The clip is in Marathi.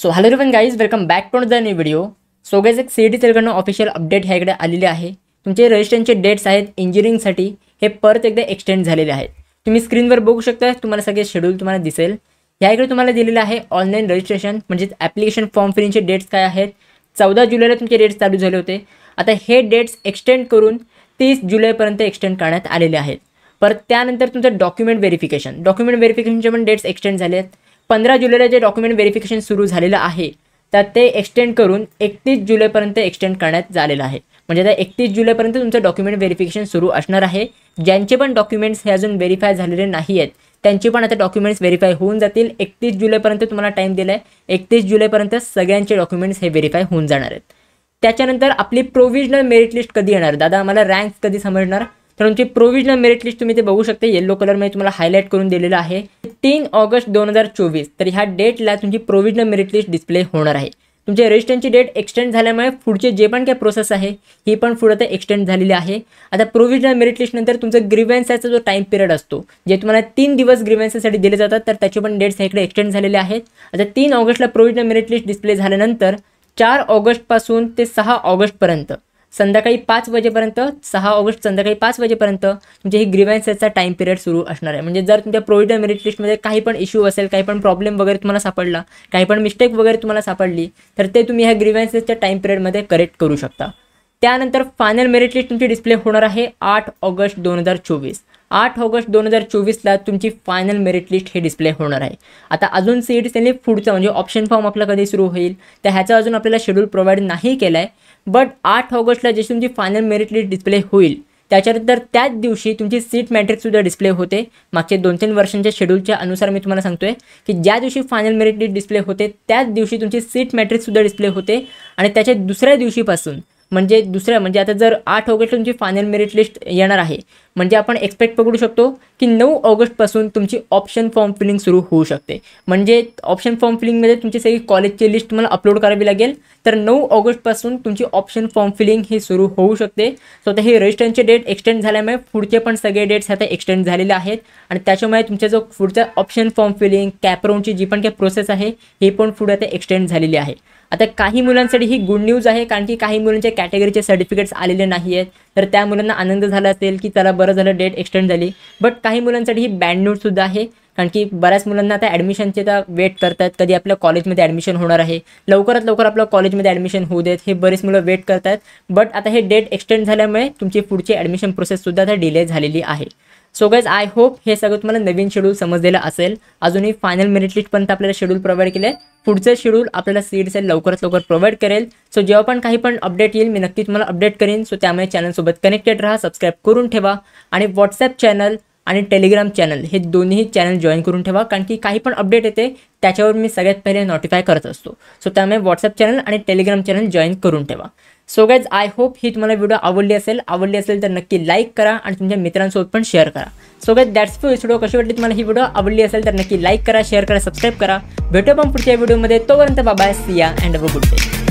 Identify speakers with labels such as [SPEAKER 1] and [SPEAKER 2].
[SPEAKER 1] so hello everyone guys welcome back to the new video so guys एक सी टी सेलकडनं ऑफिशियल अपडेट ह्याकडे आलेले आहे तुमचे रजिस्ट्रेशनचे डेट्स आहेत इंजिनिअरिंगसाठी हे परत एकदा एक्सटेंड झालेले आहेत तुम्ही स्क्रीनवर बघू शकता तुम्हाला सगळे शेड्यूल तुम्हाला दिसेल ह्याकडे तुम्हाला दिलेलं आहे ऑनलाईन रजिस्ट्रेशन म्हणजेच ॲप्लिकेशन फॉर्म फिलिंगचे डेट्स काय आहेत चौदा जुलैला तुमचे डेट्स चालू झाले होते आता हे डेट्स एक्सटेंड करून तीस जुलैपर्यंत एक्सटेंड करण्यात आलेले आहेत परत त्यानंतर तुमचं डॉक्युमेंट व्हेरिफिकेशन डॉक्युमेंट व्हेरिफिकेशनचे पण डेट्स एक्सटेंड झाले आहेत पंधरा जुलैला जे डॉक्युमेंट व्हेरिफिकेशन सुरू झालेलं आहे तर ते एक्सटेंड करून एकतीस जुलैपर्यंत एक्सटेंड करण्यात झालेलं आहे म्हणजे आता एकतीस जुलैपर्यंत तुमचं डॉक्युमेंट व्हेरिफिकेशन सुरू असणार आहे ज्यांचे पण डॉक्युमेंट्स हे अजून व्हेरीफाय झालेले नाही आहेत त्यांचे पण आता डॉक्युमेंट्स व्हेरीफाय होऊन जातील एकतीस जुलैपर्यंत तुम्हाला टाईम दिला आहे एकतीस जुलैपर्यंत सगळ्यांचे डॉक्युमेंट्स हे व्हेरीफाय होऊन जाणार आहेत त्याच्यानंतर आपली प्रोव्हिजनल मेरिट लिस्ट कधी येणार दादा आम्हाला रँक्स कधी समजणार तर तुमची प्रोव्हिजनल मेरिट लिस्ट तुम्ही ते बघू शकता येल्लो कलरमध्ये तुम्हाला हायलाईट करून दिलेलं आहे तीन ऑगस्ट दोन हजार चोवीस तर ह्या डेटला तुमची प्रोव्हिजनल मेरिट लिस्ट डिस्प्ले होणार आहे तुमच्या रजिस्ट्रेशनची डेट एक्सटेंड झाल्यामुळे पुढचे जे पण काही प्रोसेस आहे ही पण पुढे आता एक्सटेंड झालेली आहे आता प्रोव्हिजनल मेरिट नंतर तुमचा ग्रीव्हन्सचा जो टाइम पिरियड असतो जे तुम्हाला तीन दिवस ग्रीव्हन्ससाठी दिले जातात तर त्याचे पण डेट्स इकडे एक्सटेंड झालेले आहेत आता तीन ऑगस्टला प्रोव्हिजनल मेरिट लिस्ट डिस्प्ले झाल्यानंतर चार ऑगस्टपासून ते सहा ऑगस्टपर्यंत संध्याकाळी पाच वाजेपर्यंत सहा ऑगस्ट संध्याकाळी पाच वाजेपर्यंत म्हणजे ही ग्रीव्हान्सेसचा टाइम पिरियड सुरू असणार आहे म्हणजे जर तुमच्या प्रोविडंट मेरिट लिस्टमध्ये काही पण इश्यू असेल काही पण प्रॉब्लेम वगैरे तुम्हाला सापडला काही पण मिस्टेक वगैरे तुम्हाला सापडली तर ते तुम्ही ह्या टाइम टाईम पिरियडमध्ये करेक्ट करू शकता त्यानंतर फायनल मेरिट लिस्ट तुमची डिस्प्ले होणार आहे आठ ऑगस्ट दोन हजार चोवीस आठ ऑगस्ट दोन हजार चोवीसला तुमची फायनल मेरिट लिस्ट हे डिस्प्ले होणार आहे आता अजून सीट त्यांनी पुढचं म्हणजे ऑप्शन फॉर्म आपला कधी सुरू होईल तर ह्याचा अजून आपल्याला शेड्यूल प्रोव्हाइड नाही केलाय आहे बट आठ ऑगस्टला जशी तुमची फायनल मेरिट लिस्ट डिस्प्ले होईल त्याच्यानंतर त्याच दिवशी तुमची सीट मॅट्रिकसुद्धा डिस्प्ले होते मागचे दोन तीन वर्षांच्या शेड्यूलच्या अनुसार मी तुम्हाला सांगतोय की ज्या दिवशी फायनल मेरिट लिस्ट डिस्प्ले होते त्याच दिवशी तुमची सीट मॅट्रिकसुद्धा डिस्प्ले होते आणि त्याच्या दुसऱ्या दिवशीपासून म्हणजे दुसऱ्या म्हणजे आता जर आठ ऑगस्ट तुमची फायनल मेरिट लिस्ट येणार आहे म्हणजे आपण एक्सपेक्ट पकडू शकतो की नऊ ऑगस्टपासून तुमची ऑप्शन फॉर्म फिलिंग सुरू होऊ शकते म्हणजे ऑप्शन फॉर्म फिलिंगमध्ये तुमची सगळी कॉलेजची लिस्ट तुम्हाला अपलोड करावी लागेल तर नऊ ऑगस्टपासून तुमची ऑप्शन फॉर्म फिलिंग ही सुरू होऊ शकते सो आता हे रजिस्ट्रेशनचे डेट एक्सटेंड झाल्यामुळे पुढचे पण सगळे डेट्स आता एक्सटेंड झालेले आहेत आणि त्याच्यामुळे तुमचा जो पुढचा ऑप्शन फॉर्म फिलिंग कॅपराऊंडची जी पण काही प्रोसेस आहे हे पण पुढे आता एक्सटेंड झालेली आहे आता काही मुलांसाठी ही गुड न्यूज आहे कारण की काही मुलांच्या कॅटेगरीचे सर्टिफिकेट्स आलेले नाही आहेत तर त्या मुलांना आनंद झाला असेल की चला बरं झालं डेट एक्सटेंड झाली बट काही मुलांसाठी ही बॅड न्यूजसुद्धा आहे कारण की बऱ्याच मुलांना आता ॲडमिशनचे तर वेट करतात कधी आपल्या कॉलेजमध्ये ॲडमिशन होणार आहे लवकरात लवकर आपल्या कॉलेजमध्ये ॲडमिशन होऊ देत हे बरेच मुलं वेट करतात बट आता हे डेट एक्सटेंड झाल्यामुळे तुमची पुढची ॲडमिशन प्रोसेससुद्धा आता डिले झालेली आहे सो गज आय होप हे सगळं तुम्हाला नवीन शेड्यूल समजलेलं असेल अजूनही फायनल मेरिट लिस्टपर्यंत आपल्याला शेड्यूल प्रोव्हाइड केलं आहे पुढचं शेड्यूल आपल्याला सीड सेल लवकरात लवकर प्रोव्हाइड करेल सो जेव्हा पण काही पण अपडेट येईल मी नक्की तुम्हाला अपडेट करेन सो त्यामुळे चॅनलसोबत कनेक्टेड राहा सबस्क्राईब करून ठेवा आणि व्हॉट्सअप चॅनल आणि टेलिग्राम चॅनल हे दोन्ही चॅनल जॉईन करून ठेवा कारण की काही पण अपडेट येते त्याच्यावर मी सगळ्यात पहिले नोटिफाय करत असतो सो त्यामुळे व्हॉट्सअप चॅनल आणि टेलिग्राम चॅनल जॉईन करून ठेवा सो गॅज आय होप ही तुम्हाला व्हिडिओ आवडली असेल आवडली असेल तर नक्की लाईक करा आणि तुमच्या मित्रांसोबत पण शेअर करा so guys that's for video कशी वाटली तुम्हाला ही व्हिडिओ आवडली असेल तर नक्की लाईक करा शेअर करा सबस्क्राईब करा भेटू आपण पुढच्या व्हिडिओमध्ये तोपर्यंत bye bye see ya and a good day